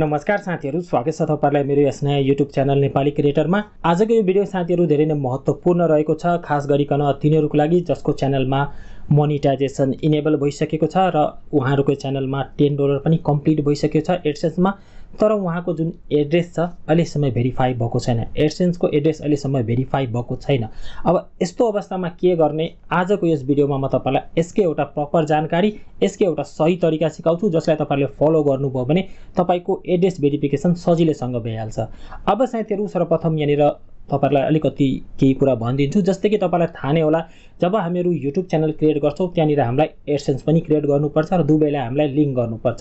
नमस्कार साथीहरू स्वागत छ तपाईँलाई मेरो यस नयाँ युट्युब च्यानल नेपाली क्रिएटरमा आजको यो भिडियो साथीहरू धेरै नै महत्त्वपूर्ण रहेको छ खास गरिकन तिनीहरूको लागि जसको च्यानलमा मोनिटाइजेसन इनेबल भइसकेको छ र उहाँहरूको च्यानलमा टेन डलर पनि कम्प्लिट भइसकेको छ एडसेन्समा तर उहाँको जुन एड्रेस छ अहिलेसम्म भेरिफाई भएको छैन एडसेन्सको एड्रेस अहिलेसम्म भेरिफाई भएको छैन अब यस्तो अवस्थामा के गर्ने आजको यस भिडियोमा म तपाईँलाई यसकै एउटा प्रपर जानकारी यसकै एउटा सही तरिका सिकाउँछु जसलाई तपाईँले फलो गर्नुभयो भने तपाईँको एड्रेस भेरिफिकेसन सजिलैसँग भइहाल्छ अब साथीहरू सर्वप्रथम यहाँनिर तपाईँहरूलाई अलिकति केही कुरा भनिदिन्छु जस्तै कि तपाईँलाई थाहा नै होला जब हामीहरू युट्युब च्यानल क्रिएट गर्छौँ त्यहाँनिर हामीलाई एडसेन्स पनि क्रिएट गर्नुपर्छ र दुबईलाई हामीलाई लिङ्क गर्नुपर्छ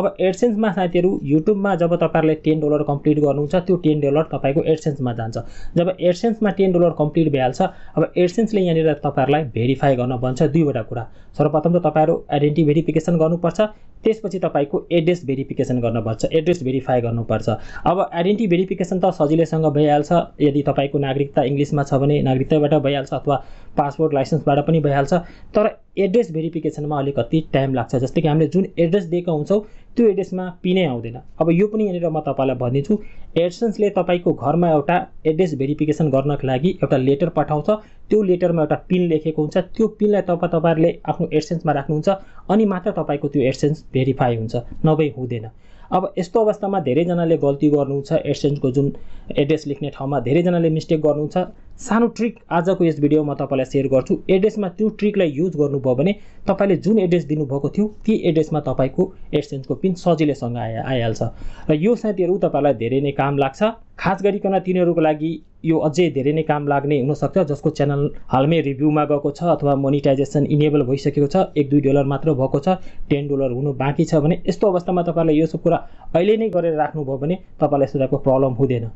अब एडसेन्समा साथीहरू युट्युबमा जब तपाईँहरूले टेन डलर कम्प्लिट गर्नुहुन्छ त्यो टेन डलर तपाईँको एडसेन्समा जान्छ जब एडसेन्समा टेन डलर कम्प्लिट भइहाल्छ अब एडसेन्सले यहाँनिर तपाईँहरूलाई भेरिफाई गर्न भन्छ दुईवटा कुरा सर्वप्रथम त तपाईँहरू आइडेन्टिटी भेरिफिकेसन गर्नुपर्छ त्यसपछि तपाईँको एड्रेस भेरिफिकेसन गर्नुपर्छ एड्रेस भेरिफाई गर्नुपर्छ अब आइडेन्टिटी भेरिफिकेसन त सजिलैसँग भइहाल्छ यदि तपाईँको नागरिकता इङ्ग्लिसमा छ भने नागरिकताबाट भइहाल्छ अथवा पासपोर्ट लाइसेन्सबाट पनि भइहाल्छ तर एड्रेस भेरिफिकेसनमा अलिकति टाइम लाग्छ जस्तै कि हामीले जुन एड्रेस दिएको हुन्छौँ त्यो एड्रेसमा पिनै आउँदैन अब यो पनि यहाँनिर म तपाईँलाई भनिदिन्छु एडसेन्सले तपाईँको घरमा एउटा एड्रेस भेरिफिकेसन गर्नको लागि एउटा लेटर पठाउँछ त्यो लेटरमा एउटा पिन लेखेको हुन्छ त्यो पिनलाई तपाईँ तपाईँहरूले आफ्नो एडसेन्समा राख्नुहुन्छ अनि मात्र तपाईँको त्यो एडसेन्स भेरिफाई हुन्छ नभए हुँदैन अब यस्तो अवस्थामा धेरैजनाले गल्ती गर्नुहुन्छ एक्सचेन्जको जुन एड्रेस लेख्ने ठाउँमा धेरैजनाले मिस्टेक गर्नुहुन्छ सानो ट्रिक आजको यस भिडियोमा तपाईँलाई सेयर गर्छु एड्रेसमा त्यो ट्रिकलाई युज गर्नुभयो भने तपाईँले जुन एड्रेस दिनुभएको थियो ती एड्रेसमा तपाईँको एक्सचेन्जको पिन सजिलैसँग आइ आइहाल्छ र यो साथीहरू तपाईँलाई धेरै नै काम लाग्छ खास गरिकन तिनीहरूको लागि यो अझै धेरै नै काम लाग्ने हुनसक्छ जसको च्यानल हालमै रिभ्यूमा गएको छ अथवा मोनिटाइजेसन इनेबल भइसकेको छ एक दुई डलर मात्र भएको छ टेन डलर हुनु बाँकी छ भने यस्तो अवस्थामा तपाईँलाई यो सब कुरा अहिले नै गरेर राख्नुभयो भने तपाईँलाई यस्तो टाइपको प्रब्लम हुँदैन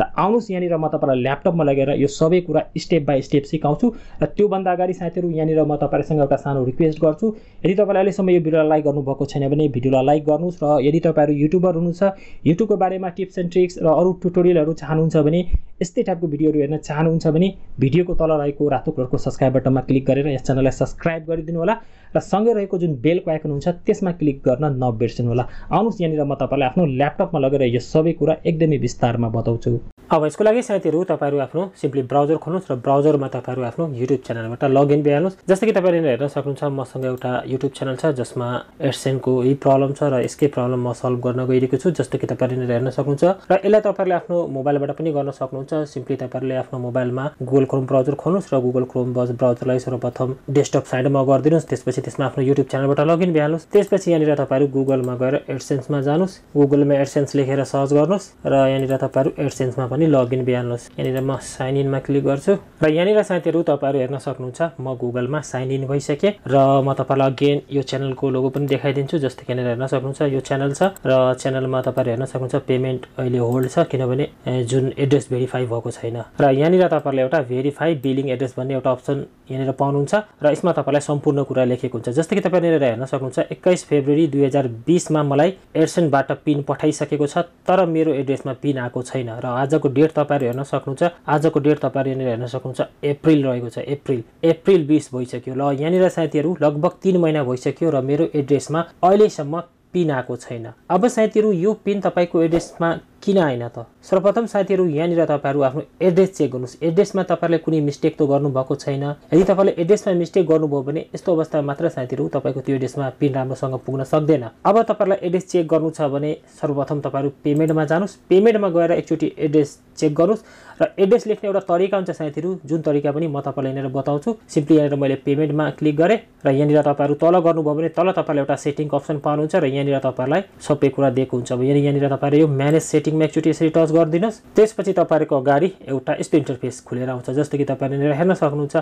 र आउनुहोस् यहाँनिर म तपाईँलाई ल्यापटपमा लगेर यो सबै कुरा स्टेप बाई स्टेप सिकाउँछु र त्योभन्दा अगाडि साथीहरू यहाँनिर म तपाईँहरूसँग एउटा सानो रिक्वेस्ट गर्छु यदि तपाईँले अहिलेसम्म यो भिडियोलाई लाइक गर्नुभएको छैन भने भिडियोलाई लाइक गर्नुहोस् र यदि तपाईँहरू युट्युबर हुनुहुन्छ युट्युबको बारेमा टिप्स एन्ड ट्रिक्स र अरू ट्युटोरियलहरू चाहनुहुन्छ भने यस्तै टाइपको भिडियोहरू हेर्न चाहनुहुन्छ भने भिडियोको तल रहेको रातो कलरको सब्सक्राइब बटनमा क्लिक गरेर यस च्यानललाई सब्सक्राइब गरिदिनु होला र सँगै रहेको जुन बेलको आइकन हुन्छ त्यसमा क्लिक गर्न नबिर्सिनु होला आउनुहोस् यहाँनिर म तपाईँलाई आफ्नो ल्यापटपमा लगेर यो सबै कुरा एकदमै विस्तारमा बताउँछु अब यसको लागि साथीहरू तपाईँहरू आफ्नो सिम्पली ब्राउजर खोल्नुहोस् र ब्राउजरमा तपाईँहरू आफ्नो युट्युब च्यानलबाट लगइन भइहाल्नुहोस् जस्तो कि तपाईँले हेर्न सक्नुहुन्छ मसँग एउटा युट्युब च्यानल छ जसमा एडसेनको यही प्रब्लम छ र यसकै प्रब्लम म सल्भ गर्न गइरहेको छु जस्तो कि तपाईँले हेर्न सक्नुहुन्छ र यसलाई तपाईँले आफ्नो मोबाइलबाट पनि गर्न सक्नुहुन्छ सिम्पली तपाईँहरूले आफ्नो मोबाइलमा गुगल क्रोम ब्राउजर खोल्नुहोस् र गुगल क्रोम ब्राउजरलाई सर्वप्रथम डेस्कटप साइडमा गरिदिनुहोस् त्यसपछि त्यसमा आफ्नो युट्युब च्यानलबाट लगइन भइहाल्नुहोस् त्यसपछि यहाँनिर तपाईँहरू गुगलमा गएर एडसेन्समा जानुहोस् गुगलमा एडसेन्स लेखेर सर्च गर्नुहोस् र यहाँनिर तपाईँहरू एडसेन्समा भने लगइन बिहाल्नुहोस् यहाँनिर म साइन इनमा क्लिक गर्छु र यहाँनिर साथीहरू तपाईँहरू हेर्न सक्नुहुन्छ म गुगलमा साइन इन भइसकेँ र म तपाईँलाई अगेन यो च्यानलको लोगो पनि देखाइदिन्छु जस्तो कि यहाँनिर हेर्न सक्नुहुन्छ यो च्यानल छ र च्यानलमा तपाईँहरू हेर्न सक्नुहुन्छ पेमेन्ट अहिले होल्ड छ किनभने जुन एड्रेस भेरिफाई भएको छैन र यहाँनिर तपाईँहरूले एउटा भेरिफाई बिलिङ एड्रेस भन्ने एउटा अप्सन यहाँनिर पाउनुहुन्छ र यसमा तपाईँलाई सम्पूर्ण कुरा लेखेको हुन्छ जस्तो कि तपाईँ यहाँनिर हेर्न सक्नुहुन्छ एक्काइस फेब्रुअरी दुई हजार बिसमा मलाई एडसनबाट पिन पठाइसकेको छ तर मेरो एड्रेसमा पिन आएको छैन र आजको आजको डेट तपाईँहरू हेर्न सक्नुहुन्छ आजको डेट तपाईँहरू यहाँनिर हेर्न सक्नुहुन्छ अप्रिल रहेको छ अप्रिल अप्रिल बिस भइसक्यो ल यहाँनिर साथीहरू लगभग तिन महिना भइसक्यो र मेरो एड्रेसमा अहिलेसम्म पिन आएको छैन अब साथीहरू यो पिन तपाईँको एड्रेसमा किन आएन त सर्वप्रथम साथीहरू यहाँनिर तपाईँहरू आफ्नो एड्रेस चेक गर्नुहोस् एड्रेसमा तपाईँहरूले कुनै मिस्टेक त गर्नुभएको छैन यदि तपाईँले एड्रेसमा मिस्टेक गर्नुभयो भने यस्तो अवस्थामा मात्र साथीहरू तपाईँको त्यो एड्रेसमा पिन राम्रोसँग पुग्न सक्दैन अब तपाईँलाई एड्रेस चेक गर्नु छ भने सर्वप्रथम तपाईँहरू पेमेन्टमा जानुहोस् पेमेन्टमा गएर एकचोटि एड्रेस चेक गर्नुहोस् र एड्रेस लेख्ने एउटा तरिका हुन्छ साथीहरू जुन तरिका पनि म तपाईँलाई यहाँनिर बताउँछु सिम्पली यहाँनिर मैले पेमेन्टमा क्लिक गरेँ र यहाँनिर तपाईँहरू तल गर्नुभयो भने तल तपाईँलाई एउटा सेटिङको अप्सन पाउनुहुन्छ र यहाँनिर तपाईँहरूलाई सबै कुरा दिएको हुन्छ अब यहाँनिर तपाईँहरू यो म्यानेज सेट सेटिङमा एकचोटि यसरी टच गरिदिनुहोस् त्यसपछि तपाईँहरूको अगाडि एउटा यस्तो इन्टरफेस खुलेर आउँछ जस्तो कि तपाईँले यहाँनिर हेर्न सक्नुहुन्छ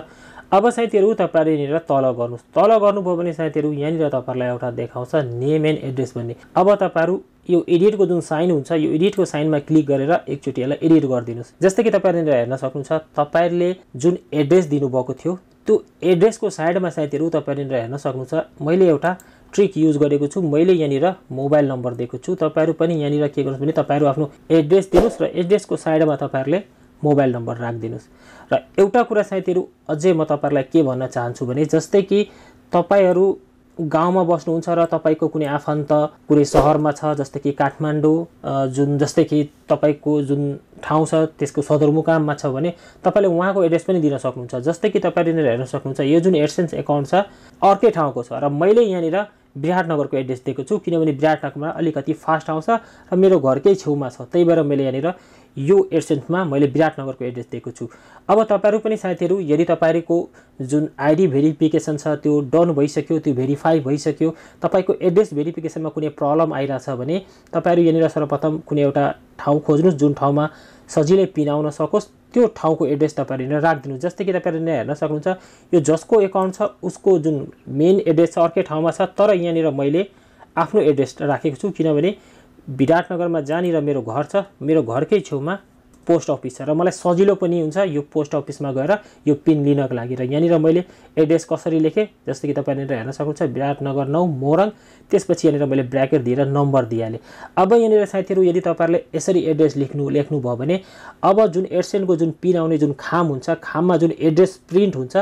अब साथीहरू तपाईँले यहाँनिर तल गर्नुहोस् तल गर्नुभयो भने साथीहरू यहाँनिर तपाईँहरूलाई एउटा देखाउँछ नेम एन्ड एड्रेस भन्ने अब तपाईँहरू यो एडिटको जुन साइन हुन्छ यो एडिटको साइनमा क्लिक गरेर एकचोटि यसलाई एडिट गरिदिनुहोस् जस्तै कि तपाईँले हेर्न सक्नुहुन्छ तपाईँहरूले जुन एड्रेस दिनुभएको थियो त्यो एड्रेसको साइडमा साथीहरू तपाईँले हेर्न सक्नुहुन्छ मैले एउटा ट्रिक युज गरेको छु मैले यहाँनिर मोबाइल नम्बर दिएको छु तपाईँहरू पनि यहाँनिर के गर्नुहोस् भने तपाईँहरू आफ्नो एड्रेस दिनुहोस् र एड्रेसको साइडमा तपाईँहरूले मोबाइल नम्बर राखिदिनुहोस् र एउटा कुरा साथीहरू अझै म तपाईँहरूलाई के भन्न चाहन्छु भने जस्तै कि तपाईँहरू गाउँमा बस्नुहुन्छ र तपाईँको कुनै आफन्त कुनै सहरमा छ जस्तै कि काठमाडौँ जुन जस्तै कि तपाईँको जुन ठाउँ छ त्यसको सदरमुकाममा छ भने तपाईँले उहाँको एड्रेस पनि दिन सक्नुहुन्छ जस्तै कि तपाईँले यहाँनिर हेर्न सक्नुहुन्छ यो जुन एडसेन्स एकाउन्ट छ अर्कै ठाउँको छ र मैले यहाँनिर विराटनगरको एड्रेस दिएको छु किनभने विराटनगरमा अलिकति फास्ट आउँछ र मेरो घरकै छेउमा छ त्यही भएर मैले यहाँनिर यो एडसेन्समा मैले विराटनगरको एड्रेस दिएको छु अब तपाईँहरू पनि साथीहरू यदि तपाईँहरूको जुन आइडी भेरिफिकेसन छ त्यो डन भइसक्यो त्यो भेरिफाई भइसक्यो तपाईँको एड्रेस भेरिफिकेसनमा कुनै प्रब्लम आइरहेछ भने तपाईँहरू यहाँनिर सर्वप्रथम कुनै एउटा ठाउँ खोज्नुहोस् जुन ठाउँमा सजिलै पिनाउन सकोस् त्यो ठाउँको एड्रेस तपाईँहरूले राखिदिनु जस्तै कि तपाईँहरूले हेर्न सक्नुहुन्छ यो जसको एकाउन्ट छ उसको जुन मेन एड्रेस छ अर्कै ठाउँमा छ तर यहाँनिर मैले आफ्नो एड्रेस राखेको छु किनभने विराटनगरमा जहाँनिर मेरो घर छ मेरो घरकै छेउमा पोस्ट अफिस छ र मलाई सजिलो पनि हुन्छ यो पोस्ट अफिसमा गएर यो पिन लिनको लागि र यहाँनिर मैले एड्रेस कसरी लेखेँ जस्तो कि तपाईँ यहाँनिर हेर्न सक्नुहुन्छ विराटनगर नौ मोरङ त्यसपछि यहाँनिर मैले ब्राकेट दिएर नम्बर दिइहालेँ अब यहाँनिर साथीहरू यदि तपाईँहरूले यसरी एड्रेस लेख्नु लेख्नुभयो भने अब जुन एडसेन्टको जुन पिन आउने जुन खाम हुन्छ खाममा जुन एड्रेस प्रिन्ट हुन्छ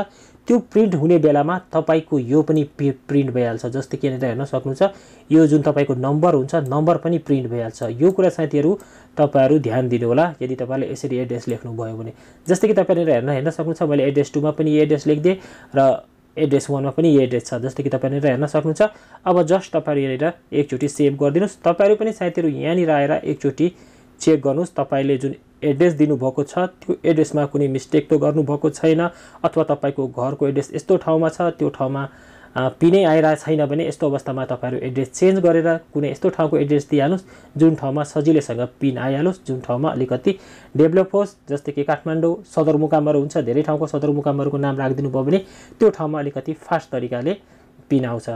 त्यो प्रिन्ट हुने बेलामा तपाईँको यो पनि प्रिन्ट भइहाल्छ जस्तै के हेर्न सक्नुहुन्छ यो जुन तपाईँको नम्बर हुन्छ नम्बर पनि प्रिन्ट भइहाल्छ यो कुरा साथीहरू तपाईँहरू ध्यान दिनुहोला यदि तपाईँले यसरी एड्रेस लेख्नुभयो भने जस्तै कि तपाईँले हेर्न हेर्न सक्नुहुन्छ मैले एड्रेस टूमा पनि एड्रेस लेखिदिएँ र एड्रेस वानमा पनि एड्रेस छ जस्तै कि तपाईँनिर हेर्न सक्नुहुन्छ अब जस्ट तपाईँहरू यहाँनिर एकचोटि सेभ गरिदिनुहोस् तपाईँहरू पनि साथीहरू यहाँनिर आएर एकचोटि चेक गर्नुहोस् तपाईँले जुन एड्रेस दिनुभएको छ त्यो एड्रेसमा कुनै मिस्टेक त गर्नुभएको छैन अथवा तपाईँको घरको एड्रेस यस्तो ठाउँमा छ त्यो ठाउँमा पिनै आइरहेको छैन भने यस्तो अवस्थामा तपाईँहरू एड्रेस चेन्ज गरेर कुनै यस्तो ठाउँको एड्रेस दिइहाल्नुहोस् जुन ठाउँमा सजिलैसँग पिन आइहालोस् जुन ठाउँमा अलिकति डेभलप होस् जस्तै कि काठमाडौँ सदरमुकामहरू हुन्छ धेरै ठाउँको सदरमुकामहरूको नाम राखिदिनु भयो भने त्यो ठाउँमा अलिकति फास्ट तरिकाले पिन आउँछ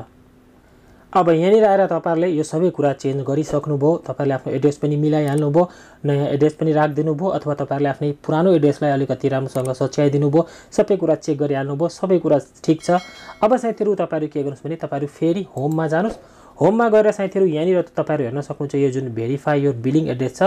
अब यहाँनिर आएर तपाईँहरूले यो सबै कुरा चेन्ज गरिसक्नुभयो तपाईँहरूले आफ्नो एड्रेस पनि मिलाइहाल्नु भयो नयाँ एड्रेस पनि राखिदिनु भयो अथवा तपाईँहरूले आफ्नै पुरानो एड्रेसलाई अलिकति राम्रोसँग सच्याइदिनु भयो सबै कुरा चेक गरिहाल्नु भयो सबै कुरा ठिक छ अब साथीहरू तपाईँहरू के गर्नुहोस् भने तपाईँहरू फेरि होममा जानुहोस् होममा गएर साथीहरू यहाँनिर तपाईँहरू हेर्न सक्नुहुन्छ यो जुन भेरिफाई यो बिलिङ एड्रेस छ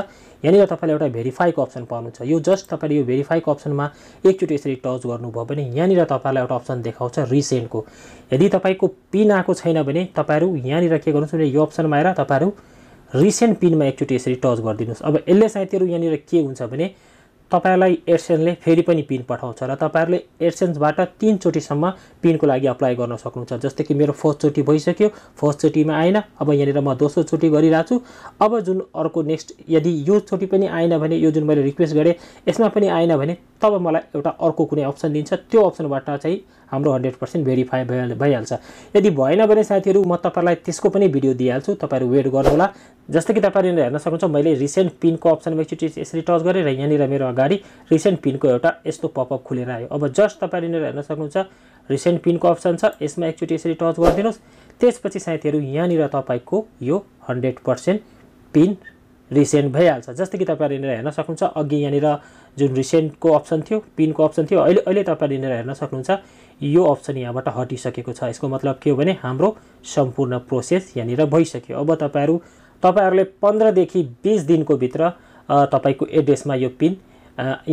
यहाँनिर तपाईँले एउटा भेरिफाईको अप्सन पाउनुहुन्छ यो जस्ट तपाईँले यो भेरिफाईको अप्सनमा एकचोटि यसरी टच गर्नुभयो भने यहाँनिर तपाईँलाई एउटा अप्सन देखाउँछ रिसेन्टको यदि तपाईँको पिन आएको छैन भने तपाईँहरू यहाँनिर के गर्नुहोस् भने यो अप्सनमा आएर तपाईँहरू रिसेन्ट पिनमा एकचोटि यसरी टच गरिदिनुहोस् अब यसले साथीहरू यहाँनिर के हुन्छ भने तपाईँलाई एडसेन्सले फेरि पनि पिन पठाउँछ र तपाईँहरूले एडसेन्सबाट तिनचोटिसम्म पिनको लागि अप्लाई गर्न सक्नुहुन्छ जस्तै कि मेरो फर्स्टचोटि भइसक्यो फर्स्टचोटिमा आएन अब यहाँनिर म दोस्रोचोटि गरिरहेको छु अब जुन अर्को नेक्स्ट यदि यो चोटि पनि आएन भने यो जुन मैले रिक्वेस्ट गरेँ यसमा पनि आएन भने तब मलाई एउटा अर्को कुनै अप्सन दिन्छ त्यो अप्सनबाट चाहिँ हाम्रो हन्ड्रेड पर्सेन्ट भेरिफाई भइ भइहाल्छ यदि भएन भने साथीहरू म तपाईँलाई त्यसको पनि भिडियो दिइहाल्छु तपाईँहरू वेट गर्नुहोला जस्तो कि तपाईँहरूले हेर्न सक्नुहुन्छ मैले रिसेन्ट पिनको अप्सनमा एकचोटि यसरी टच गरेर यहाँनिर मेरो अगाडि रिसेन्ट पिनको एउटा यस्तो पपअप खुलेर आयो अब जस्ट तपाईँहरूले हेर्न सक्नुहुन्छ रिसेन्ट पिनको अप्सन छ यसमा एकचोटि यसरी टच गरिदिनुहोस् त्यसपछि साथीहरू यहाँनिर तपाईँको यो हन्ड्रेड पर्सेन्ट पिन रिसेन्ट भइहाल्छ जस्तै कि तपाईँहरू यहाँनिर हेर्न सक्नुहुन्छ अघि यहाँनिर जुन रिसेन्टको अप्सन थियो पिनको अप्सन थियो अहिले अहिले तपाईँहरू यहाँनिर हेर्न सक्नुहुन्छ यो अप्सन यहाँबाट हटिसकेको छ यसको मतलब के हो भने हाम्रो सम्पूर्ण प्रोसेस यहाँनिर भइसक्यो अब तपाईँहरू तपाईँहरूले पन्ध्रदेखि बिस दिनको भित्र तपाईँको एड्रेसमा यो पिन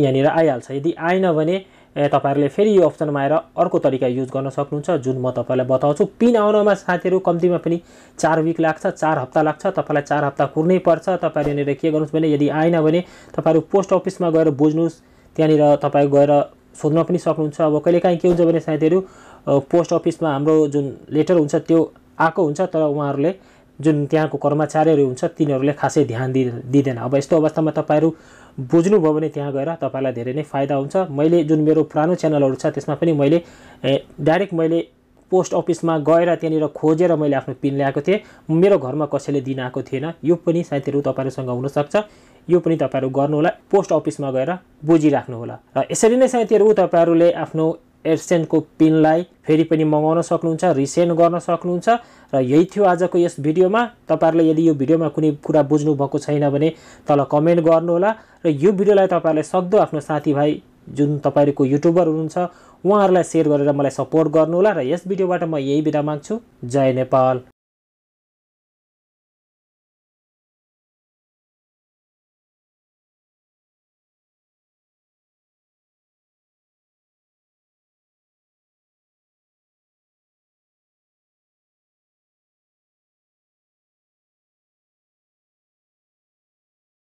यहाँनिर आइहाल्छ यदि आएन भने तपाईँहरूले फेरि यो अप्सनमा आएर अर्को तरिका युज गर्न सक्नुहुन्छ जुन म तपाईँलाई बताउँछु पिन आउनमा साथीहरू कम्तीमा पनि चार विक लाग्छ चार हप्ता लाग्छ तपाईँलाई चार हप्ता कुर्नै पर्छ तपाईँहरू यहाँनिर के गर्नुहोस् भने यदि आएन भने तपाईँहरू पोस्ट अफिसमा गएर बुझ्नुहोस् त्यहाँनिर तपाईँ गएर सोध्न पनि सक्नुहुन्छ अब कहिलेकाहीँ के हुन्छ भने साथीहरू पोस्ट अफिसमा हाम्रो जुन लेटर हुन्छ त्यो आएको हुन्छ तर उहाँहरूले जुन त्यहाँको कर्मचारीहरू हुन्छ तिनीहरूले खासै ध्यान दि दिँदैन अब यस्तो अवस्थामा तपाईँहरू बुझ्नुभयो भने त्यहाँ गएर तपाईँलाई धेरै नै फाइदा हुन्छ मैले जुन मेरो पुरानो च्यानलहरू छ त्यसमा पनि मैले डाइरेक्ट मैले पोस्ट अफिसमा गएर त्यहाँनिर खोजेर मैले आफ्नो पिन ल्याएको थिएँ मेरो घरमा कसैले दिन आएको थिएन यो पनि साथीहरू तपाईँहरूसँग हुनसक्छ यो पनि तपाईँहरू गर्नुहोला पोस्ट अफिसमा गएर बुझिराख्नुहोला र यसरी नै साथीहरू तपाईँहरूले आफ्नो एडसेन्टको पिनलाई फेरि पनि मगाउन सक्नुहुन्छ रिसेन्ड गर्न सक्नुहुन्छ र यही थियो आजको यस भिडियोमा तपाईँहरूले यदि यो भिडियोमा कुनै कुरा बुझ्नु भएको छैन भने तल कमेन्ट गर्नुहोला र यो भिडियोलाई तपाईँहरूले सक्दो आफ्नो साथीभाइ जुन तपाईँहरूको युट्युबर हुनुहुन्छ उहाँहरूलाई सेयर गरेर मलाई सपोर्ट गर्नुहोला र यस भिडियोबाट म यही बिदा माग्छु जय नेपाल